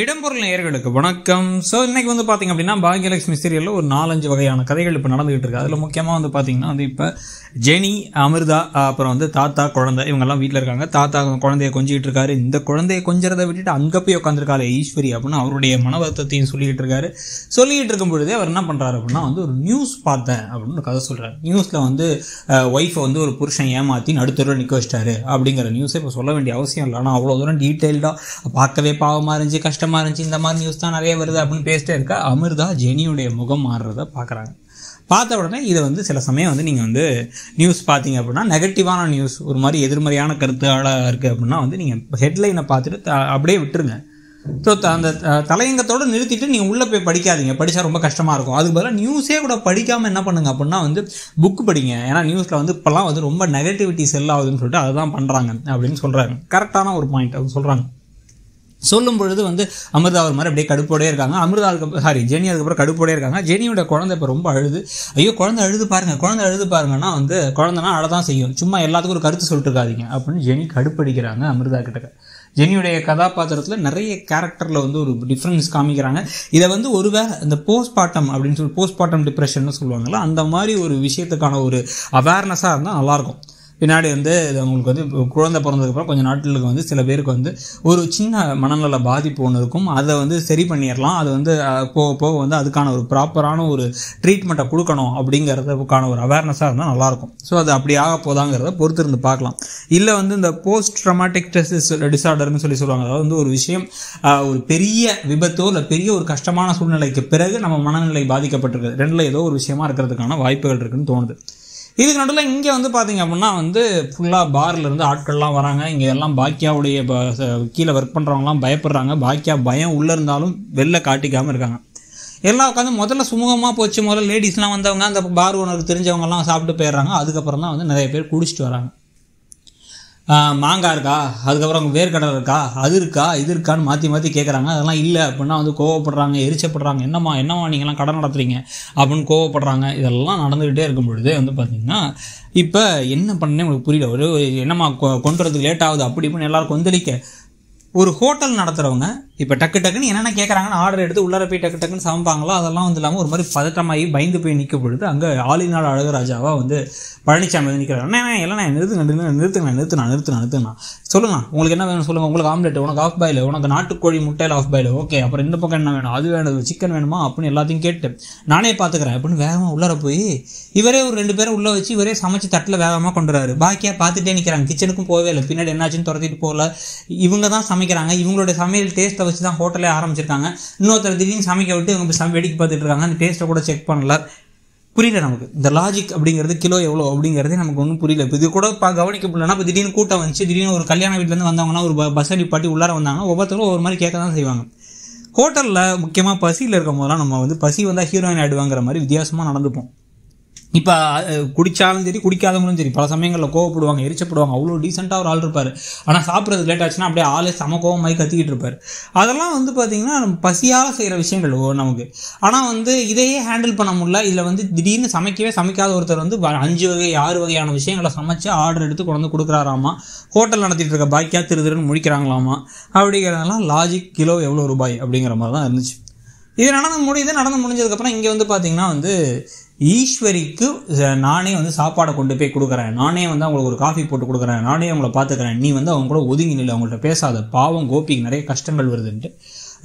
இடம்பொருள் நேயர்களுக்கு வணக்கம் ஸோ இன்னைக்கு வந்து பார்த்திங்க அப்படின்னா பாகியலட்சுமி சீரியலில் ஒரு நாலஞ்சு வகையான கதைகள் இப்போ நடந்துகிட்டு இருக்கு அதில் முக்கியமாக வந்து பார்த்தீங்கன்னா வந்து இப்போ ஜெனி அமிர்தா அப்புறம் வந்து தாத்தா குழந்தை இவங்கெல்லாம் வீட்டில் இருக்காங்க தாத்தா குழந்தைய கொஞ்சிக்கிட்டு இருக்காரு இந்த குழந்தையை கொஞ்சறதை விட்டுட்டு அங்கே போய் உட்காந்துருக்காரு ஈஸ்வரி அப்படின்னு அவருடைய வருத்தத்தையும் சொல்லிக்கிட்டு இருக்காரு சொல்லிக்கிட்டு இருக்கும் பொழுதே அவர் என்ன பண்ணுறாரு அப்படின்னா வந்து ஒரு நியூஸ் பார்த்தேன் அப்படின்னு கதை சொல்கிறார் நியூஸில் வந்து ஒய்ஃபை வந்து ஒரு புருஷன் ஏமாற்றி நடுத்தர நிற்க வச்சிட்டாரு அப்படிங்கிற நியூஸை இப்போ சொல்ல வேண்டிய அவசியம் இல்லை ஆனால் அவ்வளோ தூரம் டீட்டெயில்டாக பார்க்கவே பாவமாக இருந்துச்சு கஷ்டம் கஷ்டமாக இருந்துச்சு இந்த மாதிரி நியூஸ் தான் நிறைய வருது அப்படின்னு பேசிட்டே இருக்க அமிர்தா ஜெனியுடைய முகம் மாறுறத பார்க்குறாங்க பார்த்த உடனே இதை வந்து சில சமயம் வந்து நீங்கள் வந்து நியூஸ் பார்த்தீங்க அப்படின்னா நெகட்டிவான நியூஸ் ஒரு மாதிரி எதிர்மறையான கருத்தாளாக இருக்குது அப்படின்னா வந்து நீங்கள் ஹெட்லைனை பார்த்துட்டு அப்படியே விட்டுருங்க ஸோ அந்த தலையங்கத்தோடு நிறுத்திட்டு நீங்கள் உள்ளே போய் படிக்காதீங்க படித்தா ரொம்ப கஷ்டமாக இருக்கும் அதுக்கு பதிலாக நியூஸே கூட படிக்காமல் என்ன பண்ணுங்க அப்படின்னா வந்து புக்கு படிங்க ஏன்னா நியூஸில் வந்து இப்போல்லாம் வந்து ரொம்ப நெகட்டிவிட்டி செல் ஆகுதுன்னு சொல்லிட்டு அதுதான் பண்ணுறாங்க அப்படின்னு சொல்கிறாங்க கரெக்டான ஒரு பாயிண்ட் அவங்க சொல்கிறாங்க சொல்லும் பொழுது வந்து அமிர்தா ஒரு மாதிரி அப்படியே கடுப்போடே இருக்காங்க அமிர்தா அதுக்கு சாரி ஜெனி அதுக்கப்புறம் கடுப்போடே இருக்காங்க ஜெனியோட குழந்தை இப்போ ரொம்ப அழுது ஐயோ குழந்தை அழுது பாருங்க குழந்தை அழுது பாருங்கன்னா வந்து குழந்தைனா அழதான் செய்யும் சும்மா எல்லாத்துக்கும் ஒரு கருத்து சொல்லிட்டு இருக்காதிங்க அப்படின்னு ஜெனி கடுப்படிக்கிறாங்க அமிர்தா கிட்ட ஜெனியுடைய கதாபாத்திரத்தில் நிறைய கேரக்டரில் வந்து ஒரு டிஃப்ரென்ஸ் காமிக்கிறாங்க இதை வந்து ஒருவேளை இந்த போஸ்ட்மார்ட்டம் அப்படின்னு சொல்லி போஸ்ட்மார்ட்டம் டிப்ரெஷன் சொல்லுவாங்கல்ல அந்த மாதிரி ஒரு விஷயத்துக்கான ஒரு அவேர்னஸாக இருந்தால் நல்லாயிருக்கும் பின்னாடி வந்து இது அவங்களுக்கு வந்து குழந்தை பிறந்ததுக்கப்புறம் கொஞ்சம் நாட்களுக்கு வந்து சில பேருக்கு வந்து ஒரு சின்ன மனநல பாதிப்பு ஒன்று இருக்கும் அதை வந்து சரி பண்ணிடலாம் அது வந்து போக போக வந்து அதுக்கான ஒரு ப்ராப்பரான ஒரு ட்ரீட்மெண்ட்டை கொடுக்கணும் அப்படிங்கிறதுக்கான ஒரு அவேர்னஸாக இருந்தால் நல்லாயிருக்கும் ஸோ அது அப்படி ஆக போதாங்கிறத பொறுத்து இருந்து பார்க்கலாம் இல்லை வந்து இந்த போஸ்ட் ட்ரமாட்டிக் ஸ்ட்ரெஸ் டிசார்டர்னு சொல்லி சொல்லுவாங்க அதாவது வந்து ஒரு விஷயம் ஒரு பெரிய விபத்தோ இல்லை பெரிய ஒரு கஷ்டமான சூழ்நிலைக்கு பிறகு நம்ம மனநிலை பாதிக்கப்பட்டிருக்கு ரெண்டில் ஏதோ ஒரு விஷயமா இருக்கிறதுக்கான வாய்ப்புகள் இருக்குதுன்னு தோணுது இதுக்கு நடுவில் இங்கே வந்து பார்த்தீங்க அப்படின்னா வந்து ஃபுல்லாக பார்லேருந்து ஆட்கள்லாம் வராங்க இங்கே எல்லாம் பாக்கியாவுடைய கீழே ஒர்க் பண்ணுறவங்களாம் பயப்படுறாங்க பாக்கியா பயம் உள்ளே இருந்தாலும் வெளில காட்டிக்காமல் இருக்காங்க எல்லாம் உட்காந்து முதல்ல சுமூகமாக போச்சு முதல்ல லேடிஸ்லாம் வந்தவங்க அந்த பார் ஓனருக்கு தெரிஞ்சவங்கலாம் சாப்பிட்டு போயிடுறாங்க அதுக்கப்புறம் தான் வந்து நிறைய பேர் குடிச்சிட்டு வராங்க மாங்காய் இருக்கா அதுக்கப்புறம் வேர்க்கடலை இருக்கா அது இருக்கா இது இருக்கான்னு மாற்றி மாற்றி கேட்குறாங்க அதெல்லாம் இல்லை அப்படின்னா வந்து கோவப்படுறாங்க எரிச்சப்படுறாங்க என்னம்மா என்னம்மா நீங்களாம் கடன் நடத்துறீங்க அப்படின்னு கோவப்படுறாங்க இதெல்லாம் நடந்துக்கிட்டே இருக்கும் பொழுது வந்து பார்த்திங்கன்னா இப்போ என்ன பண்ணே உங்களுக்கு புரியல ஒரு என்னம்மா கொண்டு வரதுக்கு லேட் ஆகுது அப்படி இப்படின்னு எல்லோரும் கொந்தளிக்க ஒரு ஹோட்டல் நடத்துகிறவங்க இப்போ டக்கு டக்குன்னு என்னென்ன கேட்குறாங்கன்னு ஆர்டர் எடுத்து உள்ளார போய் டக்கு டக்குன்னு சமைப்பாங்களோ அதெல்லாம் வந்து இல்லாமல் ஒரு மாதிரி பதட்டமாகி பயந்து போய் நிற்க பொழுது அங்கே ஆளிநாள் அழகராஜாவாக வந்து பழனிசாமி வந்து நிற்கிறாங்க என்ன நிறுத்து நிறுத்துங்க நிறுத்துங்க நிறுத்துனா நிறுத்துனா நிறுத்துனா சொல்லுங்கள் உங்களுக்கு என்ன வேணும் சொல்லுங்கள் உங்களுக்கு ஆம்லெட் உனக்கு ஆஃப் பாயில் உனக்கு நாட்டுக்கோழி முட்டையில் ஆஃப் பாயில் ஓகே அப்புறம் இந்த பக்கம் என்ன வேணும் அது வேணும் சிக்கன் வேணுமா அப்படின்னு எல்லாத்தையும் கேட்டு நானே பார்த்துக்கிறேன் அப்படின்னு வேகமாக உள்ளார போய் இவரே ஒரு ரெண்டு பேரும் உள்ளே வச்சு இவரே சமைச்சு தட்டில் வேகமாக கொண்டுறாரு பாக்கியாக பார்த்துட்டே நிற்கிறாங்க கிச்சனுக்கும் போகவே இல்லை பின்னாடி என்னாச்சுன்னு துரத்திட்டு போகல இவங்க தான் சமைக்கிறாங்க இவங்களோட சமையல் டேஸ்ட்டை பணத்தை வச்சு தான் ஹோட்டலே ஆரம்பிச்சிருக்காங்க இன்னொருத்தர் திடீர்னு சமைக்க விட்டு இவங்க வேடிக்கை பார்த்துட்டு இருக்காங்க அந்த டேஸ்ட்டை கூட செக் பண்ணல புரியல நமக்கு இந்த லாஜிக் அப்படிங்கிறது கிலோ எவ்வளோ அப்படிங்கிறதே நமக்கு ஒன்றும் புரியல இப்போ இது கூட இப்போ கவனிக்கப்படலன்னா இப்போ திடீர்னு கூட்டம் வந்துச்சு திடீர்னு ஒரு கல்யாண வீட்டிலேருந்து வந்தவங்கன்னா ஒரு பஸ் நிப்பாட்டி உள்ளார வந்தாங்க ஒவ்வொருத்தரும் ஒரு மாதிரி கேட்க தான் செய்வாங்க ஹோட்டலில் முக்கியமாக பசியில் இருக்கும் போதெல்லாம் நம்ம வந்து பசி வந்தால் ஹீரோயின் ஆடுவாங்கிற மாதிரி வித்தியாசமாக நடந்துப்போம் இப்போ குடித்தாலும் சரி குடிக்காதவங்களும் சரி பல சமயங்களில் கோவப்படுவாங்க எரிச்சப்படுவாங்க அவ்வளோ டீசெண்டாக ஒரு ஆள் இருப்பார் ஆனால் சாப்பிட்றது லேட் ஆச்சுன்னா அப்படியே ஆளே சம கோவமாகி கத்திக்கிட்டு இருப்பார் அதெல்லாம் வந்து பார்த்தீங்கன்னா நம்ம பசியாக செய்கிற விஷயங்கள் நமக்கு ஆனால் வந்து இதையே ஹேண்டில் பண்ண முடியல இதில் வந்து திடீர்னு சமைக்கவே சமைக்காத ஒருத்தர் வந்து அஞ்சு வகை ஆறு வகையான விஷயங்களை சமைச்சு ஆர்டர் எடுத்து கொண்டு வந்து கொடுக்குறாராமா ஹோட்டல் நடத்திட்டு இருக்க பாக்கியா திரு முடிக்கிறாங்களாமா அப்படிங்கிறதெல்லாம் லாஜிக் கிலோ எவ்வளோ ரூபாய் அப்படிங்கிற மாதிரி தான் இருந்துச்சு இது நடந்து முடியுது நடந்து முடிஞ்சதுக்கப்புறம் இங்கே வந்து பார்த்திங்கன்னா வந்து ஈஸ்வரிக்கு நானே வந்து சாப்பாடை கொண்டு போய் கொடுக்குறேன் நானே வந்து அவங்களுக்கு ஒரு காஃபி போட்டு கொடுக்குறேன் நானே அவங்கள பார்த்துக்கிறேன் நீ வந்து அவங்க கூட ஒதுங்கி நில்லை அவங்கள்ட்ட பேசாத பாவம் கோபிக்கு நிறைய கஷ்டங்கள் வருதுன்ட்டு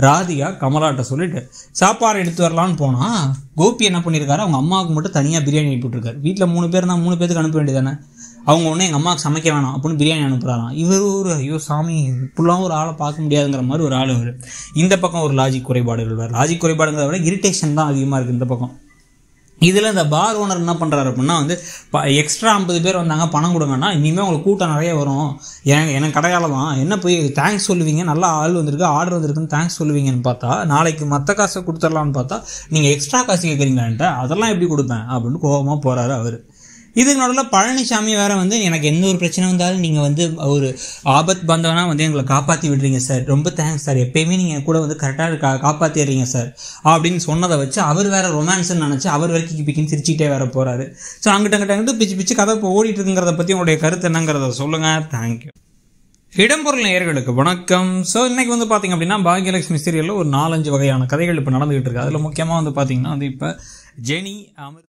ராதிகா கமலாட்ட சொல்லிட்டு சாப்பாடு எடுத்து வரலான்னு போனால் கோபி என்ன பண்ணியிருக்காரு அவங்க அம்மாவுக்கு மட்டும் தனியாக பிரியாணி அனுப்பிவிட்டுருக்காரு வீட்டில் மூணு பேர் தான் மூணு பேருக்கு அனுப்ப வேண்டியதானே அவங்க ஒன்று எங்கள் அம்மாவுக்கு சமைக்க வேணாம் அப்படின்னு பிரியாணி அனுப்புகிறாராம் இவர் ஒரு ஐயோ சாமி இப்படிலாம் ஒரு ஆளை பார்க்க முடியாதுங்கிற மாதிரி ஒரு ஆள் வரும் இந்த பக்கம் ஒரு லாஜிக் குறைபாடுகள் வேறு லாஜிக் குறைபாடுங்கிறத விட இரிட்டேஷன் தான் அதிகமாக இருக்குது இந்த பக்கம் இதில் இந்த பார் ஓனர் என்ன பண்ணுறாரு அப்படின்னா வந்து ப எக்ஸ்ட்ரா ஐம்பது பேர் வந்தாங்க பணம் கொடுங்கன்னா இனிமேல் உங்களுக்கு கூட்டம் நிறைய வரும் எனக்கு எனக்கு கடையால் தான் என்ன போய் தேங்க்ஸ் சொல்லுவீங்க நல்லா ஆள் வந்திருக்கு ஆர்டர் வந்திருக்குன்னு தேங்க்ஸ் சொல்லுவீங்கன்னு பார்த்தா நாளைக்கு மற்ற காசை கொடுத்துடலான்னு பார்த்தா நீங்கள் எக்ஸ்ட்ரா காசு கேட்குறீங்களான்ட்டு அதெல்லாம் எப்படி கொடுப்பேன் அப்படின்னு கோபமாக போகிறாரு அவர் இதுக்கு நடுவில் பழனிசாமி வேறு வந்து எனக்கு எந்த ஒரு பிரச்சனை வந்தாலும் நீங்கள் வந்து ஒரு ஆபத் பந்தவனா வந்து எங்களை காப்பாற்றி விடுறீங்க சார் ரொம்ப தேங்க்ஸ் சார் எப்பயுமே நீங்கள் கூட வந்து கரெக்டாக கா காப்பாற்றிடுறீங்க சார் அப்படின்னு சொன்னதை வச்சு அவர் வேறு ரொமான்ஸ்னு நினச்சி அவர் வரைக்கும் பிக்கின்னு சிரிச்சிக்கிட்டே வேற போகிறாரு ஸோ அங்கிட்ட அங்கிட்ட பிச்சு பிச்சு கதை இப்போ ஓடிட்டு இருக்குங்கிறத பற்றி உங்களுடைய கருத்து என்னங்கிறத சொல்லுங்கள் தேங்க்யூ இடம்பொருள் நேயர்களுக்கு வணக்கம் ஸோ இன்றைக்கி வந்து பார்த்திங்க அப்படின்னா பாக்யலட்சுமி சீரியலில் ஒரு நாலஞ்சு வகையான கதைகள் இப்போ நடந்துகிட்டு இருக்குது அதில் முக்கியமாக வந்து பார்த்திங்கன்னா வந்து இப்போ ஜெனி அமிர்